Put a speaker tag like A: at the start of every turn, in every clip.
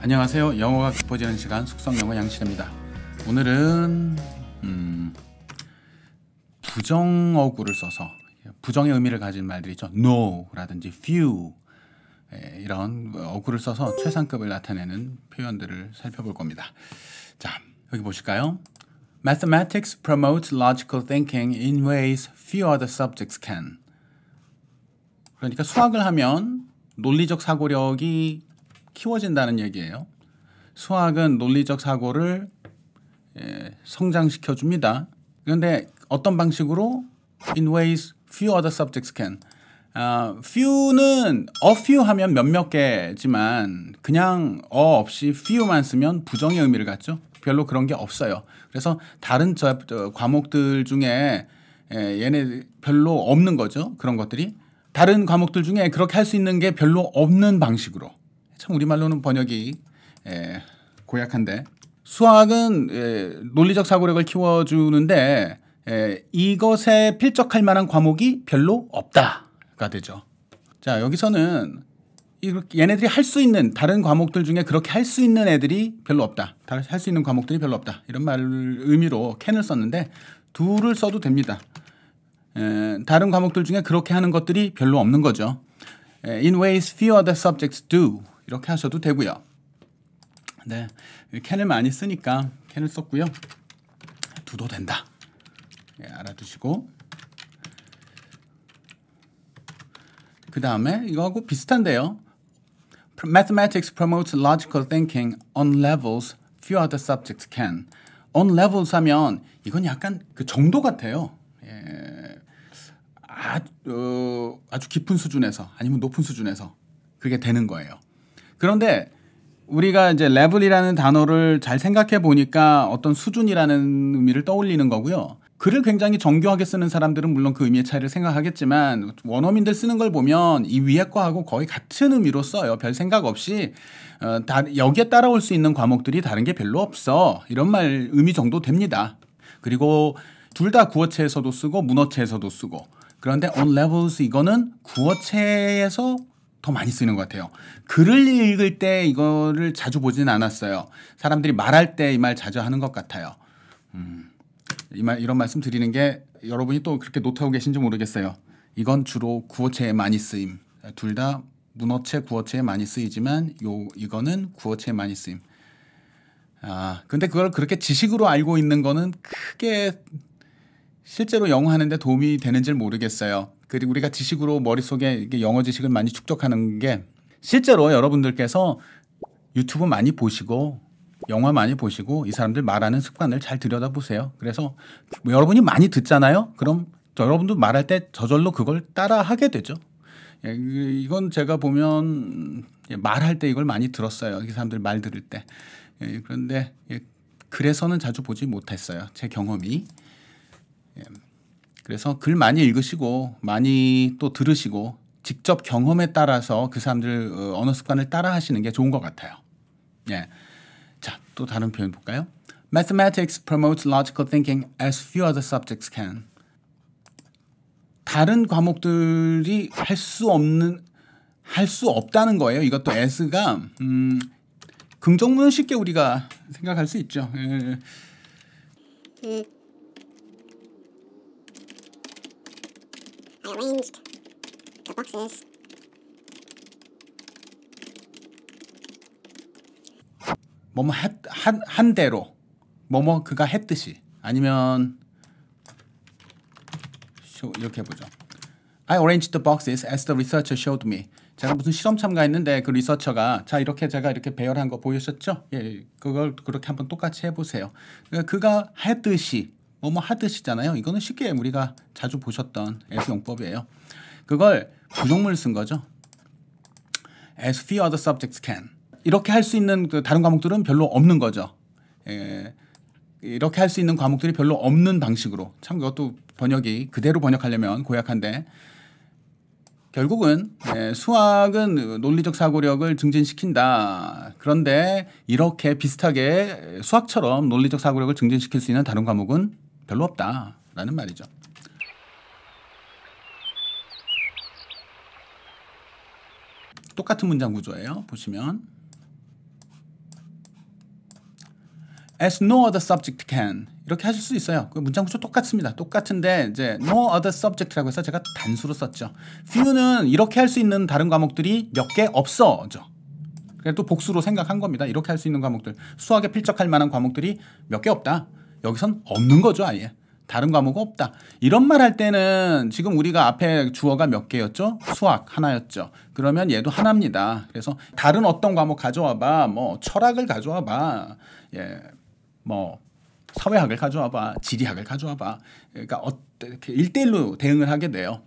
A: 안녕하세요 영어가 깊어지는 시간 숙성영어 양실입니다 오늘은 음, 부정어구를 써서 부정의 의미를 가진 말들 있죠 no 라든지 few 예, 이런 어구를 써서 최상급을 나타내는 표현들을 살펴볼 겁니다 자 여기 보실까요 Mathematics promotes logical thinking in ways few other subjects can 그러니까 수학을 하면 논리적 사고력이 키워진다는 얘기예요. 수학은 논리적 사고를 예, 성장시켜 줍니다. 그런데 어떤 방식으로 in ways few other subjects can 아, few는 a few 하면 몇몇 개지만 그냥 어 없이 few만 쓰면 부정의 의미를 갖죠. 별로 그런 게 없어요. 그래서 다른 저, 저 과목들 중에 예, 얘네 별로 없는 거죠. 그런 것들이 다른 과목들 중에 그렇게 할 수 있는 게 별로 없는 방식으로 참 우리말로는 번역이 에, 예, 고약한데 수학은 에, 예, 논리적 사고력을 키워주는데 에, 예, 이것에 필적할 만한 과목이 별로 없다가 되죠. 자 여기서는 이렇게 얘네들이 할 수 있는 다른 과목들 중에 그렇게 할 수 있는 애들이 별로 없다. 할 수 있는 과목들이 별로 없다. 이런 말 의미로 캔을 썼는데 둘을 써도 됩니다. 에, 다른 과목들 중에 그렇게 하는 것들이 별로 없는 거죠. In ways few o t h e subjects do. 이렇게 하셔도 되고요. 네, 캔을 많이 쓰니까 캔을 썼고요. 두도 된다. 예, 알아두시고 그 다음에 이거하고 비슷한데요. Mathematics promotes logical thinking on levels few other subjects can. On levels 하면 이건 약간 그 정도 같아요. 예. 아 어, 아주 깊은 수준에서 아니면 높은 수준에서 그게 되는 거예요. 그런데 우리가 이제 레벨이라는 단어를 잘 생각해 보니까 어떤 수준이라는 의미를 떠올리는 거고요. 글을 굉장히 정교하게 쓰는 사람들은 물론 그 의미의 차이를 생각하겠지만 원어민들 쓰는 걸 보면 이 위에 거하고 거의 같은 의미로 써요. 별 생각 없이 어, 다, 여기에 따라올 수 있는 과목들이 다른 게 별로 없어. 이런 말 의미 정도 됩니다. 그리고 둘 다 구어체에서도 쓰고 문어체에서도 쓰고 그런데 on levels 이거는 구어체에서 더 많이 쓰는 것 같아요. 글을 읽을 때 이거를 자주 보진 않았어요. 사람들이 말할 때 이 말 자주 하는 것 같아요. 음, 이 말, 이런 말씀 드리는 게 여러분이 또 그렇게 노트하고 계신지 모르겠어요. 이건 주로 구어체에 많이 쓰임. 둘 다 문어체, 구어체에 많이 쓰이지만 요 이거는 구어체에 많이 쓰임. 아, 근데 그걸 그렇게 지식으로 알고 있는 거는 크게 실제로 영어 하는데 도움이 되는지 모르겠어요. 그리고 우리가 지식으로 머릿속에 영어 지식을 많이 축적하는 게 실제로 여러분들께서 유튜브 많이 보시고 영화 많이 보시고 이 사람들 말하는 습관을 잘 들여다보세요. 그래서 뭐 여러분이 많이 듣잖아요. 그럼 여러분도 말할 때 저절로 그걸 따라하게 되죠. 예, 그 이건 제가 보면 예, 말할 때 이걸 많이 들었어요. 이 사람들 말 들을 때. 예, 그런데 그래서는 자주 보지 못했어요. 제 경험이. 그래서 글 많이 읽으시고 많이 또 들으시고 직접 경험에 따라서 그 사람들 어, 언어 습관을 따라 하시는 게 좋은 것 같아요. 예. 자, 또 다른 표현 볼까요? Mathematics promotes logical thinking as few other subjects can. 다른 과목들이 할 수 없는 할 수 없다는 거예요. 이것도 as가 음, 긍정문은 쉽게 우리가 생각할 수 있죠. 예. arranged the boxes 뭐뭐 한, 한 대로 뭐뭐 그가 했듯이 아니면 이렇게 해보죠. I arranged the boxes as the researcher showed me. 제가 무슨 실험 참가했는데 그 리서처가 자 이렇게 제가 이렇게 배열한 거 보이셨죠? 예, 그걸 그렇게 한번 똑같이 해보세요. 그러니까 그가 했듯이 뭐뭐 하듯이잖아요. 이거는 쉽게 우리가 자주 보셨던 S 용법이에요. 그걸 부정문을 쓴 거죠. As few other subjects can. 이렇게 할 수 있는 그 다른 과목들은 별로 없는 거죠. 에, 예. 이렇게 할 수 있는 과목들이 별로 없는 방식으로. 참 이것도 번역이 그대로 번역하려면 고약한데 결국은 에, 예, 수학은 논리적 사고력을 증진시킨다. 그런데 이렇게 비슷하게 수학처럼 논리적 사고력을 증진시킬 수 있는 다른 과목은 별로 없다라는 말이죠. 똑같은 문장 구조예요. 보시면 as no other subject can 이렇게 하실 수 있어요. 그 문장 구조 똑같습니다. 똑같은데 이제 no other subject라고 해서 제가 단수로 썼죠. few는 이렇게 할 수 있는 다른 과목들이 몇 개 없어죠. 그래도 복수로 생각한 겁니다. 이렇게 할 수 있는 과목들 수학에 필적할 만한 과목들이 몇 개 없다. 여기선 없는 거죠 아예. 다른 과목은 없다. 이런 말 할 때는 지금 우리가 앞에 주어가 몇 개였죠? 수학 하나였죠. 그러면 얘도 하나입니다. 그래서 다른 어떤 과목 가져와봐. 뭐 철학을 가져와봐. 예, 뭐 사회학을 가져와봐. 지리학을 가져와봐. 그러니까 어떻게 일대일로 대응을 하게 돼요.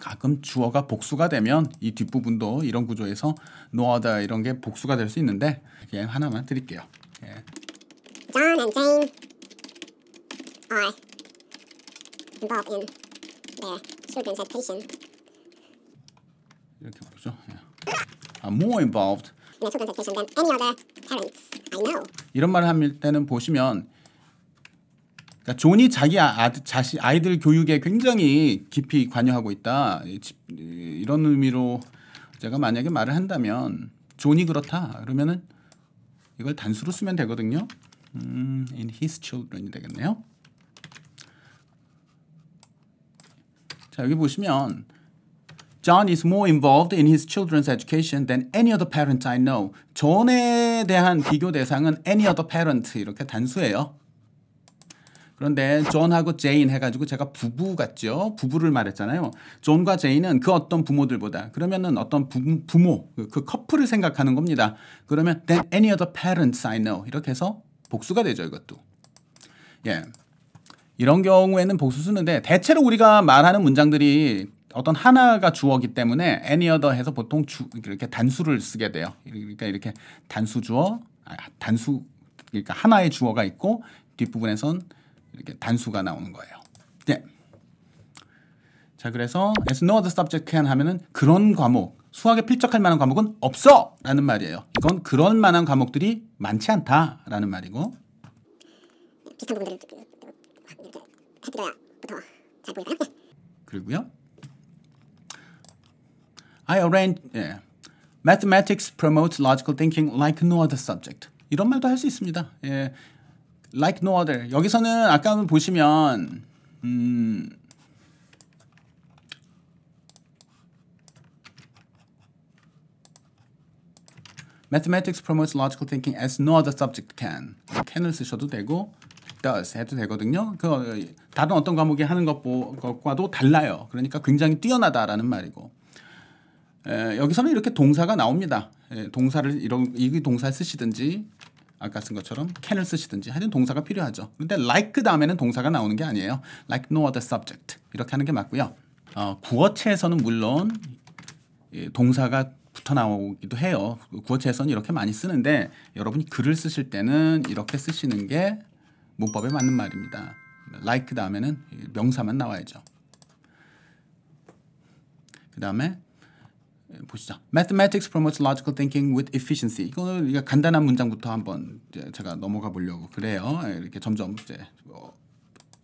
A: 가끔 주어가 복수가 되면 이 뒷부분도 이런 구조에서 노하다 이런 게 복수가 될 수 있는데 그냥 하나만 드릴게요. 예. 아, 네, 네. are involved in their circumcision. 이렇게 부르죠. Are more involved. In their circumcision than any other parents I know. 이런 말을 할 때는 보시면. 그러니까 존이 자기 아들 자식 아이들 교육에 굉장히 깊이 관여하고 있다 이런 의미로 제가 만약에 말을 한다면 존이 그렇다 그러면은 이걸 단수로 쓰면 되거든요. 음, in his children이 되겠네요. 자 여기 보시면 John is more involved in his children's education than any other parent I know. 존에 대한 비교 대상은 any other parent 이렇게 단수예요. 그런데 존하고 제인 해가지고 제가 부부 같죠. 부부를 말했잖아요. 존과 제인은 그 어떤 부모들보다 그러면은 어떤 부, 부모 그 커플을 생각하는 겁니다. 그러면 than any other parents I know 이렇게 해서 복수가 되죠 이것도. 예. 이런 경우에는 복수 쓰는데 대체로 우리가 말하는 문장들이 어떤 하나가 주어기 때문에 any other 해서 보통 주, 이렇게 단수를 쓰게 돼요. 그러니까 이렇게 단수 주어, 아, 단수 그러니까 하나의 주어가 있고 뒷부분에선 이렇게 단수가 나오는 거예요. 네. 자, 그래서 as no other subject can 하면은 그런 과목, 수학에 필적할 만한 과목은 없어! 라는 말이에요. 이건 그런 만한 과목들이 많지 않다. 라는 말이고. 비슷한 부분들을 이렇게 해드려야 보통 잘 보이나요? 그리고요. I arrange yeah. Mathematics promotes logical thinking like no other subject. 이런 말도 할 수 있습니다. 예. like no other. 여기서는 아까 보시면 음 Mathematics promotes logical thinking as no other subject can. can을 쓰셔도 되고 해도 되거든요. 그 다른 어떤 과목이 하는 것과도 달라요. 그러니까 굉장히 뛰어나다라는 말이고 에, 여기서는 이렇게 동사가 나옵니다. 에, 동사를 이런 이 동사 쓰시든지 아까 쓴 것처럼 can을 쓰시든지 하여튼 동사가 필요하죠. 근데 like 다음에는 동사가 나오는 게 아니에요. like no other subject 이렇게 하는 게 맞고요. 어, 구어체에서는 물론 동사가 붙어 나오기도 해요. 구어체에서는 이렇게 많이 쓰는데 여러분이 글을 쓰실 때는 이렇게 쓰시는 게 문법에 맞는 말입니다. like 다음에는 명사만 나와야죠. 그 다음에 보시죠. Mathematics promotes logical thinking with efficiency. 이거는 우리가 간단한 문장부터 한번 제가 넘어가 보려고 그래요. 예, 이렇게 점점 이제 어,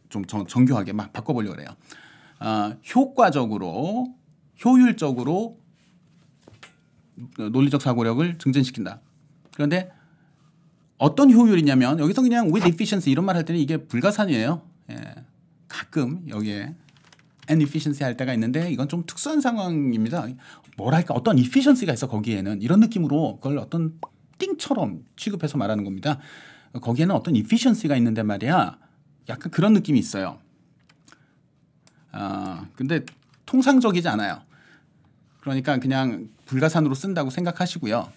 A: 좀 정교하게 막 바꿔보려고 그래요. 어, 효과적으로, 효율적으로 논리적 사고력을 증진시킨다. 그런데 어떤 효율이냐면 여기서 그냥 with efficiency 이런 말 할 때는 이게 불가산이에요. 예. 가끔 여기에 and efficiency 할 때가 있는데 이건 좀 특수한 상황입니다. 뭐랄까 어떤 efficiency가 있어 거기에는 이런 느낌으로 그걸 어떤 띵처럼 취급해서 말하는 겁니다. 거기에는 어떤 efficiency가 있는데 말이야. 약간 그런 느낌이 있어요. 아, 근데 통상적이지 않아요. 그러니까 그냥 불가산으로 쓴다고 생각하시고요.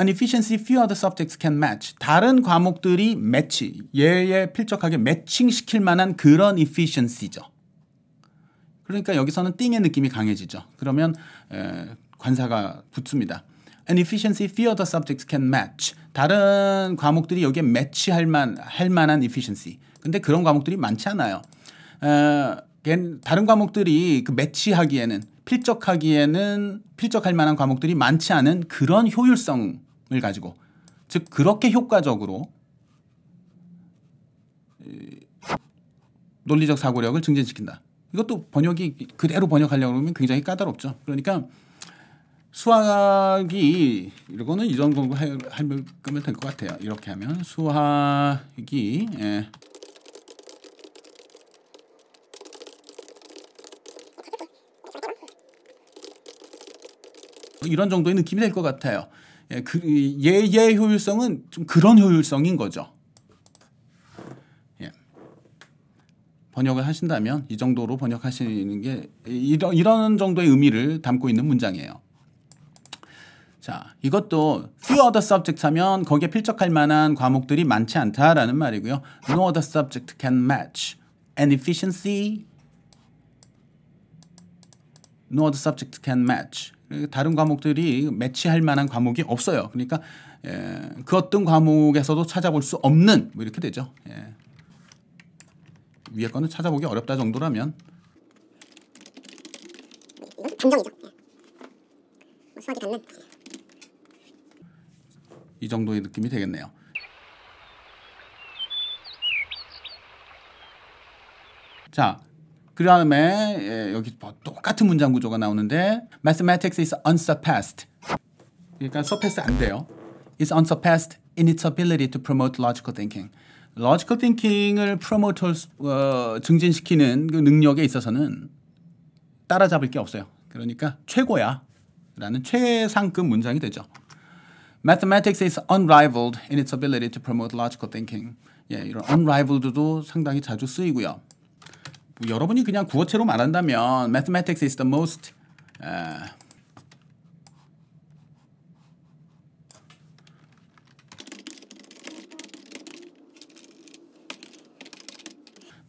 A: an efficiency few other subjects can match. 다른 과목들이 매치, 얘에 필적하게 매칭시킬 만한 그런 efficiency죠. 그러니까 여기서는 띵의 느낌이 강해지죠. 그러면 에, 관사가 붙습니다. an efficiency few other subjects can match. 다른 과목들이 여기에 매치할 만, 할 만한 efficiency. 근데 그런 과목들이 많지 않아요. 에, 다른 과목들이 그 매치하기에는 필적하기에는 필적할 만한 과목들이 많지 않은 그런 효율성 을 가지고 즉 그렇게 효과적으로 논리적 사고력을 증진시킨다. 이것도 번역이 그대로 번역하려고 하면 굉장히 까다롭죠. 그러니까 수학이 이거는 이전 공부 하면 될 것 같아요. 이렇게 하면 수학이 예. 이런 정도의 느낌이 될 것 같아요. 예, 그 예의 예 효율성은 좀 그런 효율성인 거죠. 예. 번역을 하신다면 이 정도로 번역하시는 게 이런 이런 정도의 의미를 담고 있는 문장이에요. 자, 이것도 few other s u b j e c t 하면 거기에 필적할 만한 과목들이 많지 않다라는 말이고요. No other subject can match an efficiency. No other subject can match 다른 과목들이 매치할 만한 과목이 없어요. 그러니까 예, 그 어떤 과목에서도 찾아볼 수 없는 뭐 이렇게 되죠. 예. 위에 거는 찾아보기 어렵다 정도라면 이건 감정이죠. 예. 뭐 수학이 갖는 이 정도의 느낌이 되겠네요. 자, 그 다음에 예, 여기 뭐 똑같은 문장 구조가 나오는데 mathematics is unsurpassed. 그러니까 surpass 안 돼요. is unsurpassed in its ability to promote logical thinking. logical thinking을 promote 어, 증진시키는 그 능력에 있어서는 따라잡을 게 없어요. 그러니까 최고야라는 최상급 문장이 되죠. Mathematics is unrivaled in its ability to promote logical thinking. 예, 이런 unrivaled도 상당히 자주 쓰이고요. 여러분이 그냥 구어체로 말한다면 mathematics is the most uh,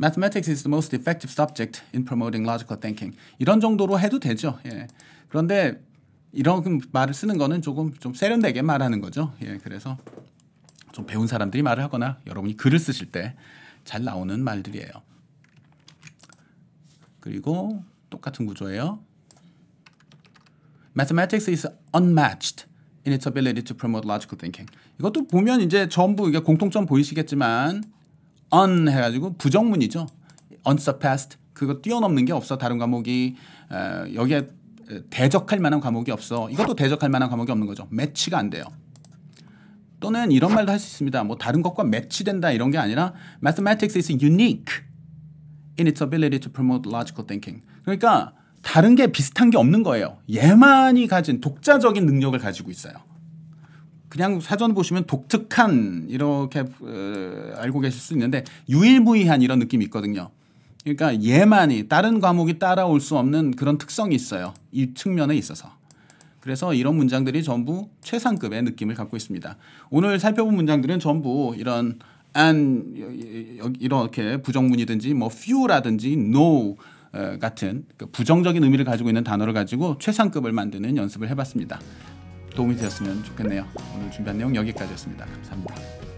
A: Mathematics is the most effective subject in promoting logical thinking. 이런 정도로 해도 되죠. 예. 그런데 이런 말을 쓰는 거는 조금 좀 세련되게 말하는 거죠. 예. 그래서 좀 배운 사람들이 말을 하거나 여러분이 글을 쓰실 때 잘 나오는 말들이에요. 그리고 똑같은 구조예요. Mathematics is unmatched in its ability to promote logical thinking. 이것도 보면 이제 전부 이게 공통점 보이시겠지만 un 해가지고 부정문이죠. unsurpassed 그거 뛰어넘는 게 없어 다른 과목이 어, 여기에 대적할 만한 과목이 없어 이것도 대적할 만한 과목이 없는 거죠. 매치가 안 돼요. 또는 이런 말도 할 수 있습니다. 뭐 다른 것과 매치된다 이런 게 아니라 mathematics is unique in its ability to promote logical thinking. 그러니까 다른 게 비슷한 게 없는 거예요. 얘만이 가진 독자적인 능력을 가지고 있어요. 그냥 사전 보시면 독특한 이렇게 으, 어, 알고 계실 수 있는데 유일무이한 이런 느낌이 있거든요. 그러니까 얘만이 다른 과목이 따라올 수 없는 그런 특성이 있어요. 이 측면에 있어서. 그래서 이런 문장들이 전부 최상급의 느낌을 갖고 있습니다. 오늘 살펴본 문장들은 전부 이런 안 이렇게 부정문이든지 뭐 few라든지 no 같은 그 부정적인 의미를 가지고 있는 단어를 가지고 최상급을 만드는 연습을 해봤습니다. 도움이 되었으면 좋겠네요. 오늘 준비한 내용 여기까지였습니다. 감사합니다.